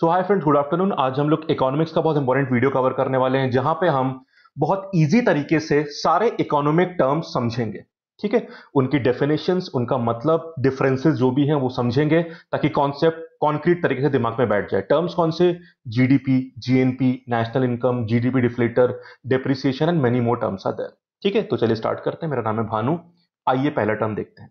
सो hi friends good afternoon आज हम लोग इकोनॉमिक्स का बहुत इंपॉर्टेंट वीडियो कवर करने वाले हैं जहां पे हम बहुत इजी तरीके से सारे इकोनॉमिक टर्म्स समझेंगे ठीक है उनकी डेफिनेशन उनका मतलब डिफरेंसेस जो भी हैं वो समझेंगे ताकि कॉन्सेप्ट कॉन्क्रीट तरीके से दिमाग में बैठ जाए टर्म्स कौन से GDP GNP national income GDP deflator depreciation and many more terms are there ठीक है तो चलिए स्टार्ट करते हैं मेरा नाम है भानु आइए पहला टर्म देखते हैं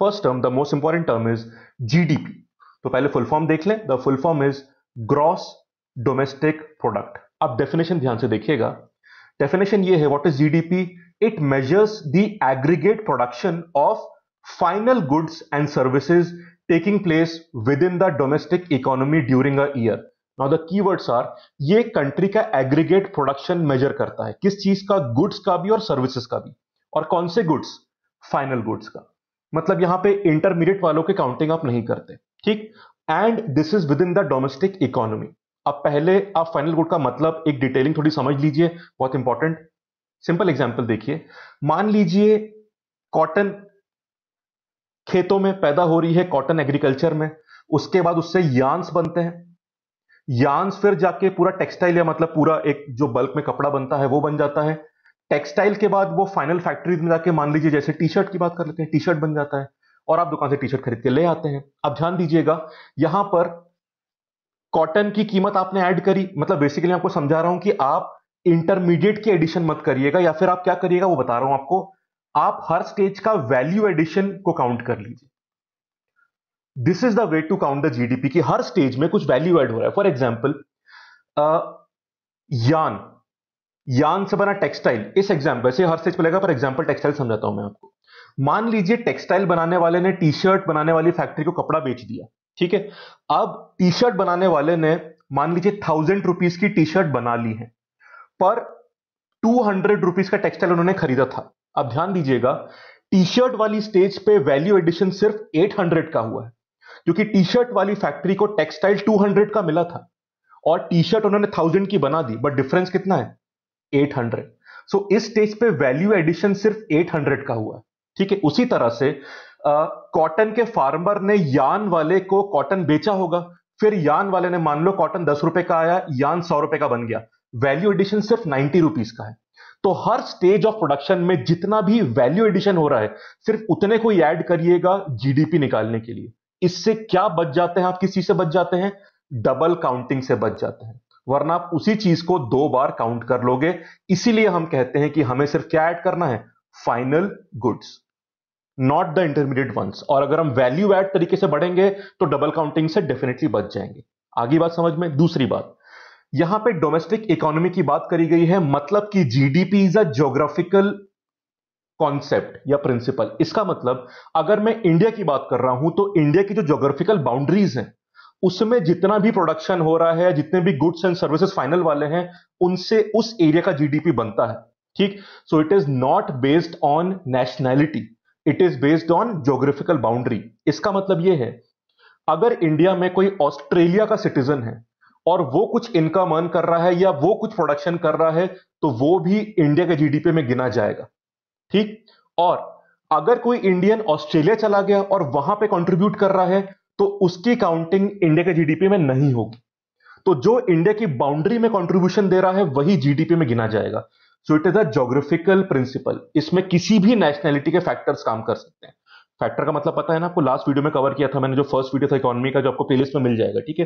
first term the most important term is GDP तो पहले फुल फॉर्म देख लें the full form is gross domestic product अब डेफिनेशन ध्यान से देखिएगा डेफिनेशन ये है what is GDP it measures the aggregate production of final goods and services taking place within the domestic economy during a year now the keywords are ये country का aggregate production measure करता है किस चीज का goods का भी और सर्विसेज का भी और कौन से गुड्स फाइनल गुड्स का मतलब यहां पे इंटरमीडिएट वालों के काउंटिंग आप नहीं करते ठीक and this is within the domestic economy अब पहले आप फाइनल गुड का मतलब एक डिटेलिंग थोड़ी समझ लीजिए बहुत इंपॉर्टेंट सिंपल एग्जाम्पल देखिए मान लीजिए कॉटन खेतों में पैदा हो रही है कॉटन एग्रीकल्चर में उसके बाद उससे यांस बनते हैं यांस फिर जाके पूरा टेक्सटाइल या मतलब पूरा एक जो बल्क में कपड़ा बनता है वो बन जाता है टेक्सटाइल के बाद वो फाइनल फैक्ट्री में जाके मान लीजिए जैसे टी शर्ट की बात कर लेते हैं टी शर्ट बन जाता है और आप दुकान से टी शर्ट खरीद के ले आते हैं आप ध्यान दीजिएगा यहां पर कॉटन की कीमत आपने ऐड करी मतलब बेसिकली आपको समझा रहा हूं कि आप इंटरमीडिएट की एडिशन मत करिएगा या फिर आप क्या करिएगा वो बता रहा हूं आपको आप हर स्टेज का वैल्यू एडिशन को काउंट कर लीजिए this is the way to count the GDP की हर स्टेज में कुछ वैल्यू एड हो रहा है फॉर एग्जाम्पल यान यान से बना टेक्सटाइल इस एग्जाम्पल से हर स्टेज पर लगेगा फॉर एग्जाम्पल टेक्सटाइल समझाता हूं मैं आपको मान लीजिए टेक्सटाइल बनाने वाले ने टी शर्ट बनाने वाली फैक्ट्री को कपड़ा बेच दिया ठीक है अब टी शर्ट बनाने वाले ने मान लीजिए थाउजेंड रुपीज की टी शर्ट बना ली है पर टू हंड्रेड रुपीज का टेक्सटाइल उन्होंने खरीदा था अब ध्यान दीजिएगा टी शर्ट वाली स्टेज पे वैल्यू एडिशन सिर्फ एट हंड्रेड का हुआ है क्योंकि टी शर्ट वाली फैक्ट्री को टेक्सटाइल टू हंड्रेड का मिला था और टी शर्ट उन्होंने थाउजेंड की बना दी बट डिफरेंस कितना है एट हंड्रेड सो इस स्टेज पे वैल्यू एडिशन सिर्फ एट हंड्रेड का हुआ है ठीक है उसी तरह से कॉटन के फार्मर ने यान वाले को कॉटन बेचा होगा फिर यान वाले ने मान लो कॉटन दस रुपए का आया यान सौ रुपए का बन गया वैल्यू एडिशन सिर्फ नाइन्टी रुपीज का है तो हर स्टेज ऑफ प्रोडक्शन में जितना भी वैल्यू एडिशन हो रहा है सिर्फ उतने को ही ऐड करिएगा जीडीपी निकालने के लिए इससे क्या बच जाते हैं आप किसी से बच जाते हैं डबल काउंटिंग से बच जाते हैं वरना आप उसी चीज को दो बार काउंट कर लोगे इसीलिए हम कहते हैं कि हमें सिर्फ क्या ऐड करना है final goods not the intermediate ones और अगर हम वैल्यू एड तरीके से बढ़ेंगे तो डबल काउंटिंग से डेफिनेटली बच जाएंगे आगे बात समझ में दूसरी बात यहां पे डोमेस्टिक इकोनॉमी की बात करी गई है मतलब कि GDP is a geographical concept या प्रिंसिपल इसका मतलब अगर मैं इंडिया की बात कर रहा हूं तो इंडिया की जो ज्योग्राफिकल बाउंड्रीज हैं उसमें जितना भी प्रोडक्शन हो रहा है जितने भी गुड्स एंड सर्विसेज फाइनल वाले हैं उनसे उस एरिया का जीडीपी बनता है ठीक so it is not based on nationality it is based on geographical boundary इसका मतलब यह है अगर इंडिया में कोई ऑस्ट्रेलिया का सिटीजन है और वो कुछ इनकम अर्न कर रहा है या वो कुछ प्रोडक्शन कर रहा है तो वो भी इंडिया के जीडीपी में गिना जाएगा ठीक और अगर कोई इंडियन ऑस्ट्रेलिया चला गया और वहां पे कंट्रीब्यूट कर रहा है तो उसकी काउंटिंग इंडिया के जीडीपी में नहीं होगी तो जो इंडिया की बाउंड्री में कंट्रीब्यूशन दे रहा है वही जीडीपी में गिना जाएगा so it is a geographical principle इसमें किसी भी नेशनैलिटी के फैक्टर्स काम कर सकते हैं फैक्टर का मतलब पता है ना आपको लास्ट वीडियो में कवर किया था मैंने जो फर्स्ट वीडियो था इकोनॉमी का जो आपको प्लेलिस्ट में मिल जाएगा ठीक है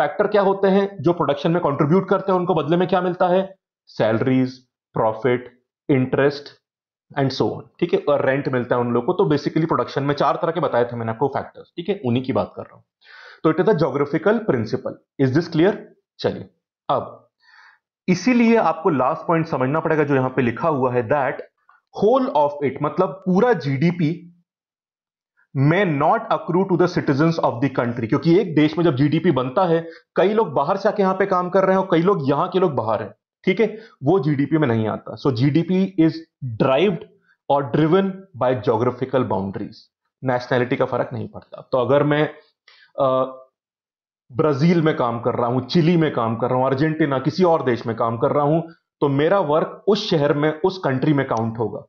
फैक्टर क्या होते हैं जो प्रोडक्शन में कंट्रीब्यूट करते हैं उनको बदले में क्या मिलता है salaries profit interest and so on ठीक है और रेंट मिलता है उन लोगों को तो बेसिकली प्रोडक्शन में चार तरह के बताए थे मैंने आपको फैक्टर्स ठीक है उन्हीं की बात कर रहा हूं तो it is a geographical principle is this clear चलिए अब इसीलिए आपको लास्ट पॉइंट समझना पड़ेगा जो यहां पे लिखा हुआ है दैट होल ऑफ इट मतलब पूरा GDP may not accrue to the citizen of the country क्योंकि एक देश में जब जीडीपी बनता है कई लोग बाहर से आके यहां पे काम कर रहे हैं और कई लोग यहां के लोग बाहर हैं ठीक है वो जीडीपी में नहीं आता सो जीडीपी इज ड्राइव्ड और driven by geographical boundaries nationality का फर्क नहीं पड़ता तो अगर मैं आ, ब्राज़ील में काम कर रहा हूं चिली में काम कर रहा हूं अर्जेंटीना किसी और देश में काम कर रहा हूं तो मेरा वर्क उस शहर में उस कंट्री में काउंट होगा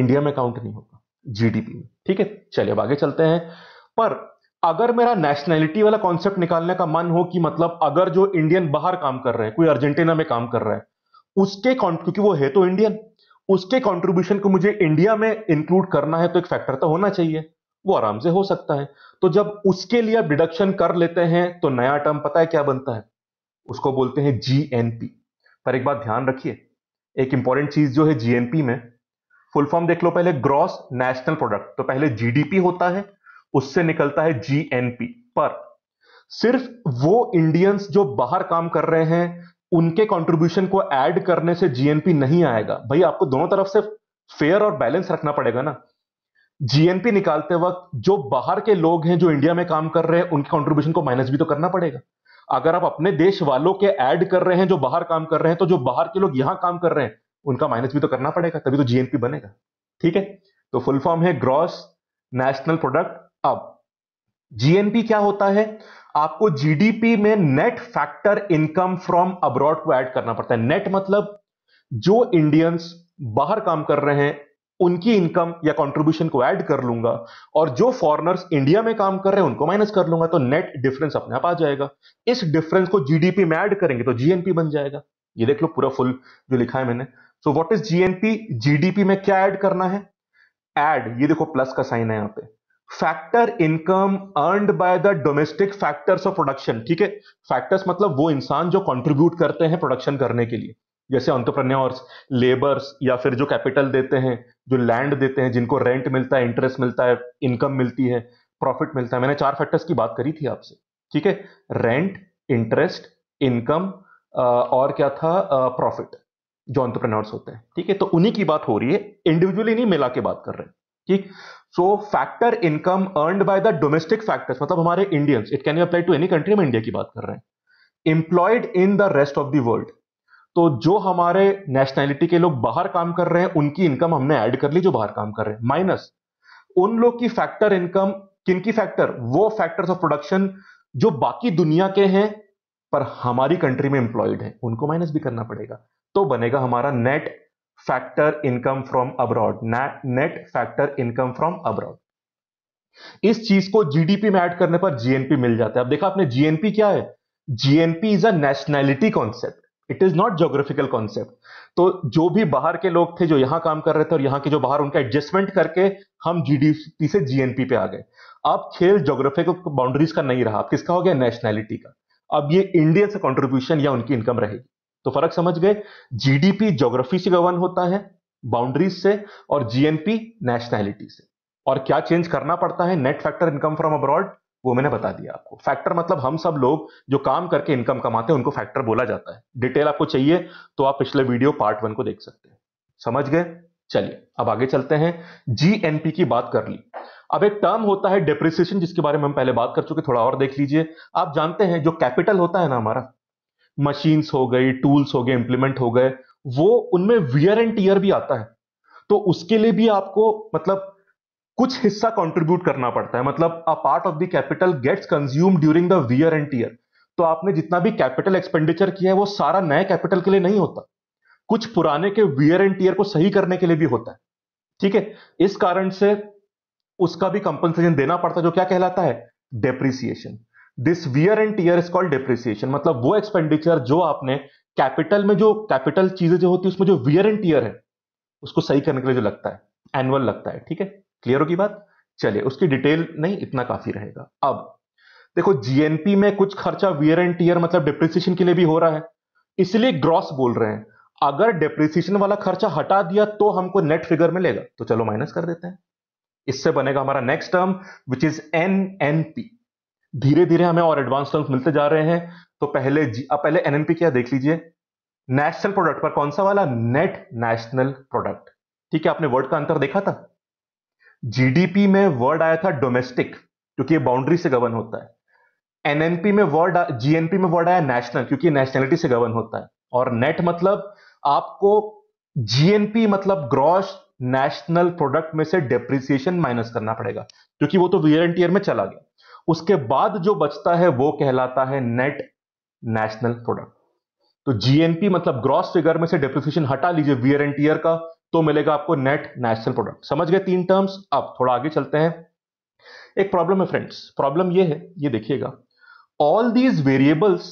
इंडिया में काउंट नहीं होगा जीडीपी में ठीक है चलिए अब आगे चलते हैं पर अगर मेरा नेशनैलिटी वाला कॉन्सेप्ट निकालने का मन हो कि मतलब अगर जो इंडियन बाहर काम कर रहे हैं कोई अर्जेंटीना में काम कर रहा है उसके क्योंकि वो है तो इंडियन उसके कॉन्ट्रीब्यूशन को मुझे इंडिया में इंक्लूड करना है तो एक फैक्टर तो होना चाहिए वो आराम से हो सकता है तो जब उसके लिए डिडक्शन कर लेते हैं तो नया टर्म पता है क्या बनता है उसको बोलते हैं जीएनपी पर एक बात ध्यान रखिए एक इंपॉर्टेंट चीज जो है जीएनपी में फुल फॉर्म देख लो पहले ग्रॉस नेशनल प्रोडक्ट तो पहले जीडीपी होता है उससे निकलता है जीएनपी पर सिर्फ वो इंडियंस जो बाहर काम कर रहे हैं उनके कंट्रीब्यूशन को ऐड करने से जीएनपी नहीं आएगा भाई आपको दोनों तरफ से फेयर और बैलेंस रखना पड़ेगा ना जीएनपी निकालते वक्त जो बाहर के लोग हैं जो इंडिया में काम कर रहे हैं उनके कॉन्ट्रीब्यूशन को माइनस भी तो करना पड़ेगा अगर आप अपने देश वालों के ऐड कर रहे हैं जो बाहर काम कर रहे हैं तो जो बाहर के लोग यहां काम कर रहे हैं उनका माइनस भी तो करना पड़ेगा तभी तो जीएनपी बनेगा ठीक है तो फुल फॉर्म है ग्रॉस नेशनल प्रोडक्ट अब जीएनपी क्या होता है आपको जीडीपी में net factor income from abroad को ऐड करना पड़ता है नेट मतलब जो इंडियंस बाहर काम कर रहे हैं उनकी इनकम या कंट्रीब्यूशन को ऐड कर लूंगा और जो फॉरनर्स इंडिया में काम कर रहे हैं उनको माइनस कर लूंगा तो नेट डिफरेंस अपने आप आ जाएगा इस डिफरेंस को जीडीपी में ऐड करेंगे तो जीएनपी बन जाएगा ये देख लो पूरा फुल जो लिखा है मैंने so what is GNP GDP में क्या ऐड करना है एड ये देखो प्लस का साइन है यहां पे factor income earned by the domestic factors of production ठीक है फैक्टर्स मतलब वो इंसान जो कंट्रीब्यूट करते हैं प्रोडक्शन करने के लिए जैसे ऑन्टरप्रन्योर्स लेबर्स या फिर जो कैपिटल देते हैं जो लैंड देते हैं जिनको रेंट मिलता है इंटरेस्ट मिलता है इनकम मिलती है प्रॉफिट मिलता है मैंने चार फैक्टर्स की बात करी थी आपसे ठीक है रेंट इंटरेस्ट इनकम और क्या था प्रॉफिट जो ऑन्टरप्रनर्स होते हैं ठीक है तो उन्हीं की बात हो रही है इंडिविजुअली नहीं मिला के बात कर रहे हैं ठीक so factor income earn by the domestic factors मतलब हमारे Indians it can apply to any country में इंडिया की बात कर रहे हैं employed in the rest of the world तो जो हमारे नेशनैलिटी के लोग बाहर काम कर रहे हैं उनकी इनकम हमने ऐड कर ली जो बाहर काम कर रहे हैं माइनस उन लोग की फैक्टर इनकम किनकी फैक्टर वो फैक्टर्स ऑफ प्रोडक्शन जो बाकी दुनिया के हैं पर हमारी कंट्री में एम्प्लॉयड है उनको माइनस भी करना पड़ेगा तो बनेगा हमारा net factor income from abroad net factor income from abroad इस चीज को जीडीपी में ऐड करने पर जीएनपी मिल जाता है अब देखा आपने जीएनपी क्या है GNP is a nationality concept it is not geographical concept तो जो भी बाहर के लोग थे जो यहां काम कर रहे थे और यहाँ के जो बाहर उनका एडजस्टमेंट करके हम जीडीपी से जीएनपी पे आ गए अब खेल जोग्राफिकल बाउंड्रीज का नहीं रहा अब किसका हो गया नेशनैलिटी का अब ये इंडियन से कॉन्ट्रीब्यूशन या उनकी इनकम रहेगी तो फर्क समझ गए जीडीपी जोग्राफी से गवर्न होता है बाउंड्रीज से और जीएनपी नेशनैलिटी से और क्या चेंज करना पड़ता है net factor income from abroad वो मैंने बता दिया आपको फैक्टर मतलब हम सब लोग जो काम करके इनकम कमाते हैं उनको फैक्टर बोला जाता है डिटेल आपको चाहिए तो आप पिछले वीडियो पार्ट वन को देख सकते हैं समझ गए चलिए अब आगे चलते हैं जीएनपी की बात कर ली अब एक टर्म होता है डिप्रिसिएशन जिसके बारे में हम पहले बात कर चुके थोड़ा और देख लीजिए आप जानते हैं जो कैपिटल होता है ना हमारा मशीन्स हो गई टूल्स हो गए इंप्लीमेंट हो गए वो उनमें वियर एंड टीयर भी आता है तो उसके लिए भी आपको मतलब कुछ हिस्सा कंट्रीब्यूट करना पड़ता है मतलब a part of the capital gets consume during the wear and tear तो आपने जितना भी कैपिटल एक्सपेंडिचर किया है वो सारा नए कैपिटल के लिए नहीं होता कुछ पुराने के वियर एंड टीयर को सही करने के लिए भी होता है ठीक है इस कारण से उसका भी कंपनसेशन देना पड़ता है जो क्या कहलाता है depreciation this wear and tear is called depreciation मतलब वो एक्सपेंडिचर जो आपने कैपिटल में जो कैपिटल चीजें जो होती है उसमें जो वियर एंड टीयर है उसको सही करने के लिए जो लगता है एनुअल लगता है ठीक है क्लियर होगी बात चलिए उसकी डिटेल नहीं इतना काफी रहेगा अब देखो जीएनपी में कुछ खर्चा वियर एंड टीयर मतलब डिप्रिसिएशन के लिए भी हो रहा है इसलिए ग्रॉस बोल रहे हैं अगर डिप्रिसिएशन वाला खर्चा हटा दिया तो हमको नेट फिगर मिलेगा तो चलो माइनस कर देते हैं इससे बनेगा हमारा next term which is N N P धीरे धीरे हमें और एडवांस टर्म्स मिलते जा रहे हैं तो पहले जी, अब पहले एन एन पी क्या देख लीजिए नेशनल प्रोडक्ट पर कौन सा वाला नेट नेशनल प्रोडक्ट ठीक है आपने वर्ड का अंतर देखा था जीडीपी में वर्ड आया था डोमेस्टिक क्योंकि ये बाउंड्री से गवर्न होता है एनएनपी में वर्ड जीएनपी में वर्ड आया नेशनल क्योंकि नेशनलिटी से गवर्न होता है और नेट मतलब आपको जीएनपी मतलब ग्रॉस नेशनल प्रोडक्ट में से डेप्रिसिएशन माइनस करना पड़ेगा क्योंकि वो तो वियर एंड टीयर में चला गया उसके बाद जो बचता है वो कहलाता है नेट नेशनल प्रोडक्ट तो जीएनपी मतलब ग्रॉस फिगर में से डेप्रिसिएशन हटा लीजिए वियर एंड टीयर का तो मिलेगा आपको नेट नेशनल प्रोडक्ट समझ गए तीन टर्म्स अब थोड़ा आगे चलते हैं एक प्रॉब्लम है फ्रेंड्स प्रॉब्लम ये है ये देखिएगा all these variables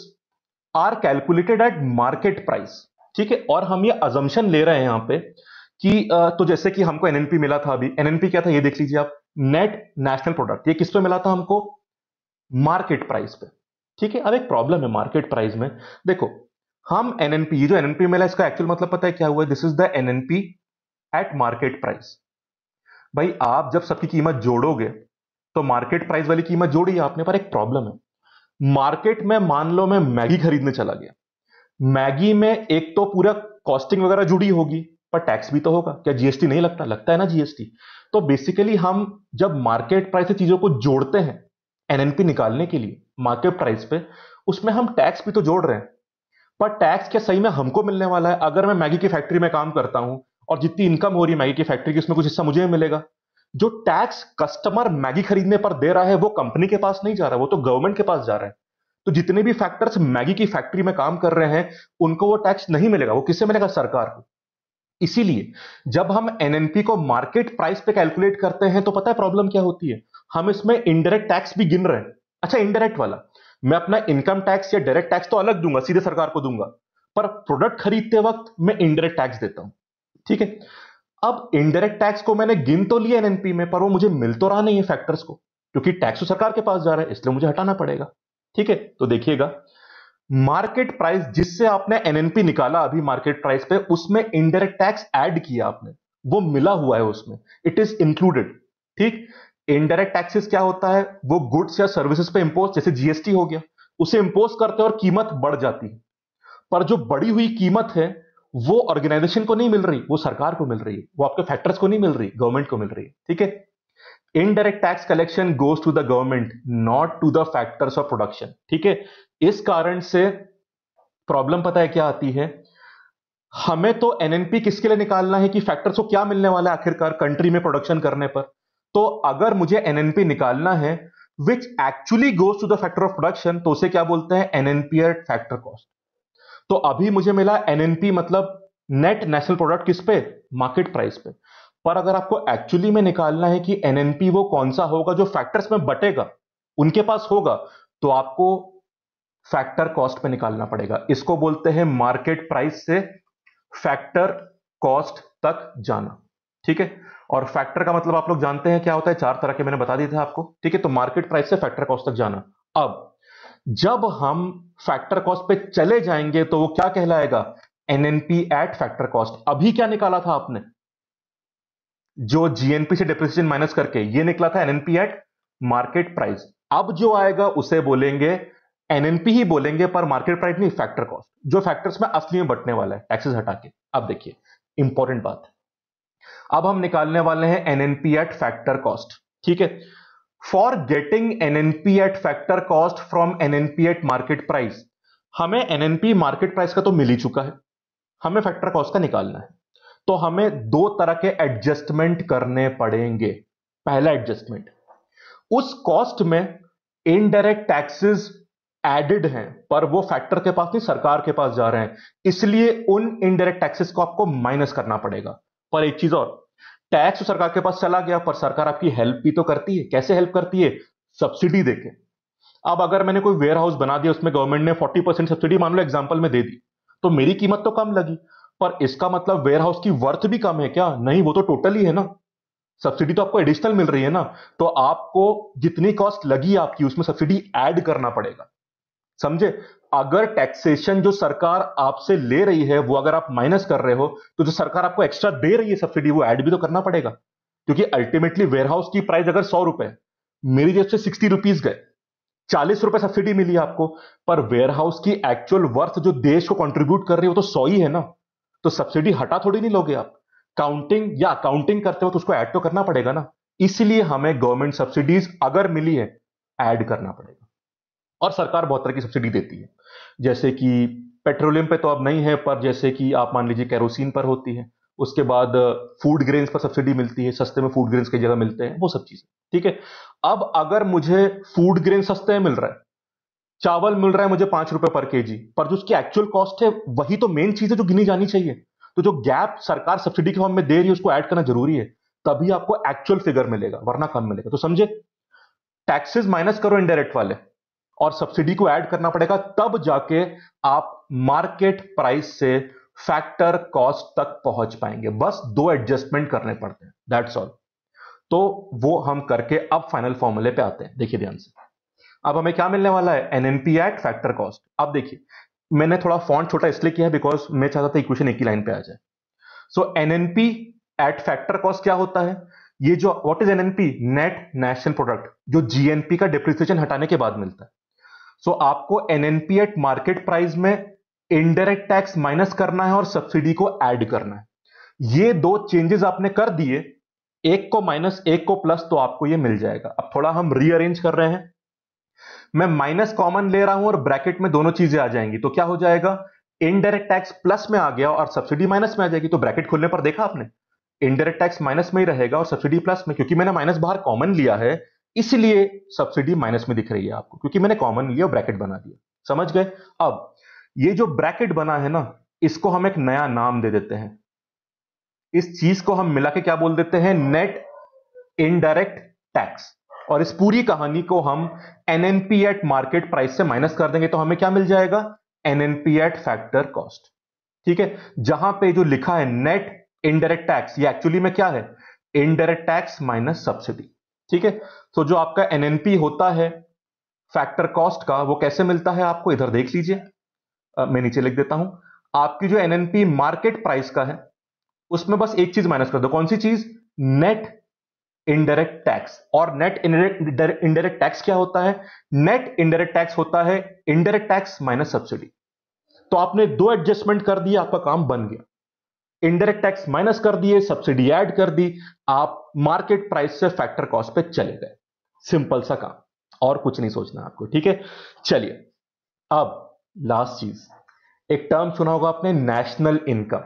are calculated at market price ठीक है और हम ये अजम्पन ले रहे हैं यहां पे कि तो जैसे कि हमको एनएनपी मिला था अभी एनएनपी क्या था ये देख लीजिए आप नेट नेशनल प्रोडक्ट ये किस पे मिला था हमको मार्केट प्राइस पे ठीक है अब एक प्रॉब्लम है मार्केट प्राइस में देखो हम एनएनपी जो एनएनपी मिला इसका एक्चुअल मतलब पता है क्या हुआ this is the NNP at market price भाई आप जब सबकी कीमत जोड़ोगे तो मार्केट प्राइस वाली कीमत जोड़ी आपने पर एक प्रॉब्लम है मार्केट में मान लो मैं मैगी खरीदने चला गया मैगी में एक तो पूरा कॉस्टिंग वगैरह जुड़ी होगी पर टैक्स भी तो होगा क्या जीएसटी नहीं लगता लगता है ना जीएसटी तो बेसिकली हम जब मार्केट प्राइस से चीजों को जोड़ते हैं एनएनपी निकालने के लिए मार्केट प्राइस पे उसमें हम टैक्स भी तो जोड़ रहे हैं पर टैक्स क्या सही में हमको मिलने वाला है अगर मैं मैगी की फैक्ट्री में काम करता हूं और जितनी इनकम हो रही है मैगी की फैक्ट्री की उसमें कुछ हिस्सा मुझे मिलेगा जो टैक्स कस्टमर मैगी खरीदने पर दे रहा है वो कंपनी के पास नहीं जा रहा वो तो गवर्नमेंट के पास जा रहा है तो जितने भी फैक्टर्स मैगी की फैक्ट्री में काम कर रहे हैं उनको वो टैक्स नहीं मिलेगा वो किससे मिलेगा सरकार को इसीलिए जब हम एनएनपी को मार्केट प्राइस पे कैलकुलेट करते हैं तो पता है प्रॉब्लम क्या होती है हम इसमें इनडायरेक्ट टैक्स भी गिन रहे हैं अच्छा इनडायरेक्ट वाला मैं अपना इनकम टैक्स या डायरेक्ट टैक्स तो अलग दूंगा सीधे सरकार को दूंगा पर प्रोडक्ट खरीदते वक्त मैं इनडायरेक्ट टैक्स देता हूं ठीक है अब इनडायरेक्ट टैक्स को मैंने गिन तो लिया एनएनपी में पर वो मुझे मिल तो रहा नहीं है फैक्टर्स को क्योंकि टैक्स तो सरकार के पास जा रहा है इसलिए मुझे हटाना पड़ेगा ठीक है तो देखिएगा मार्केट प्राइस जिससे आपने एनएनपी निकाला अभी मार्केट प्राइस पे उसमें इनडायरेक्ट टैक्स ऐड किया आपने वो मिला हुआ है उसमें इट इज इंक्लूडेड ठीक इनडायरेक्ट टैक्सेस क्या होता है वो गुड्स या सर्विसेज पे इंपोज जैसे जीएसटी हो गया उसे इंपोज करते हैं और कीमत बढ़ जाती है पर जो बढ़ी हुई कीमत है वो ऑर्गेनाइजेशन को नहीं मिल रही वो सरकार को मिल रही है वो आपके फैक्टर्स को नहीं मिल रही गवर्नमेंट को मिल रही है ठीक है indirect tax collection goes to the government not to the factors of production ठीक है इस कारण से प्रॉब्लम पता है क्या आती है हमें तो एनएनपी किसके लिए निकालना है कि फैक्टर्स को क्या मिलने वाला है आखिरकार कंट्री में प्रोडक्शन करने पर तो अगर मुझे एनएनपी निकालना है which actually goes to the factor of production तो उसे क्या बोलते हैं एनएनपी फैक्टर कॉस्ट तो अभी मुझे मिला एनएनपी मतलब नेट नेशनल प्रोडक्ट किस पे मार्केट प्राइस पे पर अगर आपको एक्चुअली में निकालना है कि एनएनपी वो कौन सा होगा जो फैक्टर्स में बटेगा उनके पास होगा तो आपको फैक्टर कॉस्ट पे निकालना पड़ेगा इसको बोलते हैं मार्केट प्राइस से फैक्टर कॉस्ट तक जाना ठीक है और फैक्टर का मतलब आप लोग जानते हैं क्या होता है चार तरह के मैंने बता दिए थे आपको ठीक है तो मार्केट प्राइस से फैक्टर कॉस्ट तक जाना अब जब हम फैक्टर कॉस्ट पे चले जाएंगे तो वो क्या कहलाएगा एनएनपी एट फैक्टर कॉस्ट अभी क्या निकाला था आपने जो जीएनपी से डिप्रिसिएशन माइनस करके ये निकला था एनएनपी एट मार्केट प्राइस अब जो आएगा उसे बोलेंगे एनएनपी ही बोलेंगे पर मार्केट प्राइस नहीं फैक्टर कॉस्ट जो फैक्टर्स में असली में बटने वाला है टैक्सेस हटा के अब देखिए इंपॉर्टेंट बात अब हम निकालने वाले हैं एनएनपी एट फैक्टर कॉस्ट ठीक है for getting NNP at factor cost from NNP at market price हमें एनएनपी मार्केट प्राइस का तो मिल ही चुका है हमें फैक्टर कॉस्ट का निकालना है तो हमें दो तरह के एडजस्टमेंट करने पड़ेंगे पहला एडजस्टमेंट उस कॉस्ट में इनडायरेक्ट टैक्सेस एडेड हैं पर वो फैक्टर के पास नहीं सरकार के पास जा रहे हैं इसलिए उन इनडायरेक्ट टैक्सेस को आपको माइनस करना पड़ेगा पर एक चीज और टैक्स सरकार के पास चला गया पर सरकार आपकी हेल्प भी तो करती है कैसे हेल्प करती है सब्सिडी देके अब अगर मैंने कोई वेयर हाउस बना दिया उसमें गवर्नमेंट ने 40 परसेंट सब्सिडी मान लो एग्जाम्पल में दे दी तो मेरी कीमत तो कम लगी पर इसका मतलब वेयर हाउस की वर्थ भी कम है क्या नहीं वो तो टोटल ही है ना सब्सिडी तो आपको एडिशनल मिल रही है ना तो आपको जितनी कॉस्ट लगी आपकी उसमें सब्सिडी ऐड करना पड़ेगा समझे अगर टैक्सेशन जो सरकार आपसे ले रही है वो अगर आप माइनस कर रहे हो तो जो सरकार आपको एक्स्ट्रा दे रही है सब्सिडी वो ऐड भी तो करना पड़ेगा क्योंकि अल्टीमेटली वेयरहाउस की प्राइस अगर सौ रुपए मेरी जेब से सिक्सटी रुपीज गए चालीस रुपए सब्सिडी मिली आपको पर वेयरहाउस की एक्चुअल वर्थ जो देश को कंट्रीब्यूट कर रही है वो तो सौ ही है ना तो सब्सिडी हटा थोड़ी नहीं लोगे आप काउंटिंग या अकाउंटिंग करते वक्त तो उसको ऐड तो करना पड़ेगा ना इसलिए हमें गवर्नमेंट सब्सिडीज अगर मिली है ऐड करना पड़ेगा और सरकार बहुत तरह की सब्सिडी देती है जैसे कि पेट्रोलियम पे तो अब नहीं है पर जैसे कि आप मान लीजिए कैरोसिन पर होती है उसके बाद फूड ग्रेन्स पर सब्सिडी मिलती है सस्ते में फूड ग्रेन्स की जगह मिलते हैं वो सब चीज़ें ठीक है अब अगर मुझे फूड ग्रेन सस्ते में मिल रहा है चावल मिल रहा है मुझे पांच रुपए पर जी पर जो उसकी एक्चुअल कॉस्ट है वही तो मेन चीज है जो गिनी जानी चाहिए तो जो गैप सरकार सब्सिडी के फॉर्म में दे रही है उसको ऐड करना जरूरी है तभी आपको एक्चुअल फिगर मिलेगा वरना कम मिलेगा तो समझे टैक्सेस माइनस करो इनडायरेक्ट वाले और सब्सिडी को ऐड करना पड़ेगा तब जाके आप मार्केट प्राइस से फैक्टर कॉस्ट तक पहुंच पाएंगे बस दो एडजस्टमेंट करने पड़ते हैं दैट्स ऑल तो वो हम करके अब फाइनल फॉर्मूले पे आते हैं देखिए ध्यान से अब हमें क्या मिलने वाला है एनएमपी एट फैक्टर कॉस्ट अब देखिए मैंने थोड़ा फॉन्ट छोटा इसलिए किया है बिकॉज मैं चाहता था इक्वेशन एक ही लाइन पे आ जाए so NNP at factor cost क्या होता है ये जो what is NNP net national product जो जीएनपी का डिप्रिसिएशन हटाने के बाद मिलता है सो so, आपको एनएनपी एट मार्केट प्राइस में इनडायरेक्ट टैक्स माइनस करना है और सब्सिडी को ऐड करना है ये दो चेंजेस आपने कर दिए एक को माइनस एक को प्लस तो आपको ये मिल जाएगा अब थोड़ा हम रीअरेंज कर रहे हैं मैं माइनस कॉमन ले रहा हूं और ब्रैकेट में दोनों चीजें आ जाएंगी तो क्या हो जाएगा इनडायरेक्ट टैक्स प्लस में आ गया और सब्सिडी माइनस में आ जाएगी तो ब्रैकेट खोलने पर देखा आपने इनडायरेक्ट टैक्स माइनस में ही रहेगा और सब्सिडी प्लस में क्योंकि मैंने माइनस बाहर कॉमन लिया है इसलिए सब्सिडी माइनस में दिख रही है आपको क्योंकि मैंने कॉमन लिया ब्रैकेट बना दिया समझ गए अब ये जो ब्रैकेट बना है ना इसको हम एक नया नाम दे देते हैं इस चीज को हम मिला के क्या बोल देते हैं नेट इनडायरेक्ट टैक्स और इस पूरी कहानी को हम एनएनपी एट मार्केट प्राइस से माइनस कर देंगे तो हमें क्या मिल जाएगा एनएनपी एट फैक्टर कॉस्ट ठीक है जहां पे जो लिखा है नेट इनडायरेक्ट टैक्स ये एक्चुअली में क्या है इनडायरेक्ट टैक्स माइनस सब्सिडी ठीक है तो जो आपका एनएनपी होता है फैक्टर कॉस्ट का वो कैसे मिलता है आपको इधर देख लीजिए मैं नीचे लिख देता हूं आपकी जो एनएनपी मार्केट प्राइस का है उसमें बस एक चीज माइनस कर दो कौन सी चीज नेट इनडायरेक्ट टैक्स और नेट इनडायरेक्ट टैक्स क्या होता है नेट इनडायरेक्ट टैक्स होता है इनडायरेक्ट टैक्स माइनस सब्सिडी तो आपने दो एडजस्टमेंट कर दिया आपका काम बन गया इनडायरेक्ट टैक्स माइनस कर दिए सब्सिडी ऐड कर दी आप मार्केट प्राइस से फैक्टर कॉस्ट पे चले गए सिंपल सा काम और कुछ नहीं सोचना आपको ठीक है चलिए अब लास्ट चीज एक टर्म सुना होगा आपने नेशनल इनकम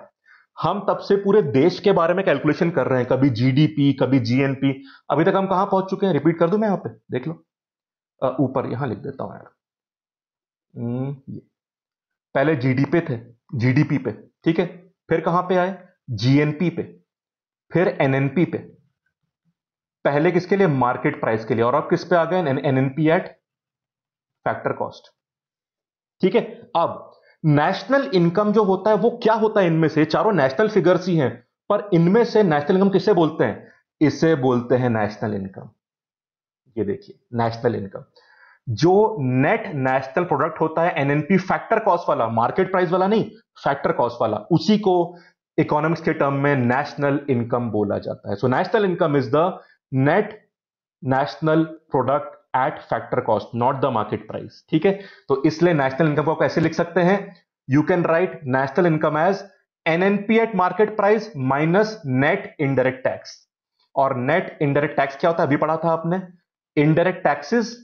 हम तब से पूरे देश के बारे में कैलकुलेशन कर रहे हैं कभी जीडीपी कभी जीएनपी अभी तक हम कहां पहुंच चुके हैं रिपीट कर दू मैं यहां पे देख लो ऊपर यहां लिख देता हूं यार हम्म, पहले जीडीपी थे जीडीपी पे ठीक है फिर कहां पे आए जीएनपी पे फिर एनएनपी पे पहले किसके लिए मार्केट प्राइस के लिए और अब किस पे आ गए एनएनपी एट फैक्टर कॉस्ट ठीक है अब नेशनल इनकम जो होता है वो क्या होता है इनमें से चारों नेशनल फिगर्स ही हैं पर इनमें से नेशनल इनकम किसे बोलते हैं इसे बोलते हैं नेशनल इनकम ये देखिए नेशनल इनकम जो नेट नेशनल प्रोडक्ट होता है एनएनपी फैक्टर कॉस्ट वाला मार्केट प्राइस वाला नहीं फैक्टर कॉस्ट वाला उसी को इकोनॉमिक्स के टर्म में नेशनल इनकम बोला जाता है so national income is the net national product at factor cost not the market price ठीक है तो इसलिए नेशनल इनकम को आप कैसे लिख सकते हैं you can write national income as NNP at market price minus net indirect tax और नेट इनडायरेक्ट टैक्स क्या होता है अभी पढ़ा था आपने इनडायरेक्ट टैक्सेस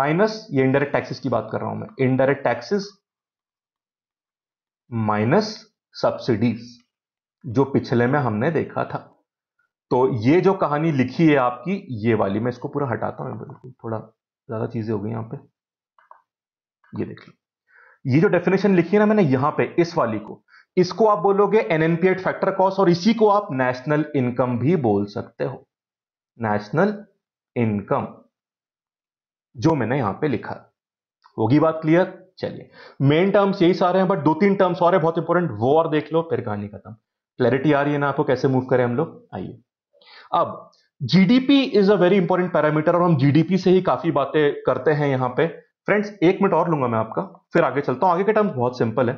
माइनस ये इनडायरेक्ट टैक्सेस की बात कर रहा हूं मैं इनडायरेक्ट टैक्सेस माइनस सब्सिडीज जो पिछले में हमने देखा था तो ये जो कहानी लिखी है आपकी ये वाली मैं इसको पूरा हटाता हूं बिल्कुल थोड़ा ज़्यादा चीज़ें हो गई यहां पे ये देख लो ये जो डेफिनेशन लिखी है ना मैंने यहां पे इस वाली को इसको आप बोलोगे एनएनपीएट फैक्टर कॉस्ट और इसी को आप नेशनल इनकम भी बोल सकते हो नेशनल इनकम जो मैंने यहां पे लिखा होगी बात क्लियर चलिए मेन टर्म्स यही सारे हैं बट दो तीन टर्म्स और है बहुत इंपॉर्टेंट वो और देख लो फिर कहानी खत्म क्लैरिटी आ रही है ना आपको कैसे मूव करें हम लोग आइए अब GDP is a very important parameter और हम जीडीपी से ही काफी बातें करते हैं यहां पे फ्रेंड्स एक मिनट और लूंगा मैं आपका फिर आगे चलता हूं आगे के टर्म्स बहुत सिंपल है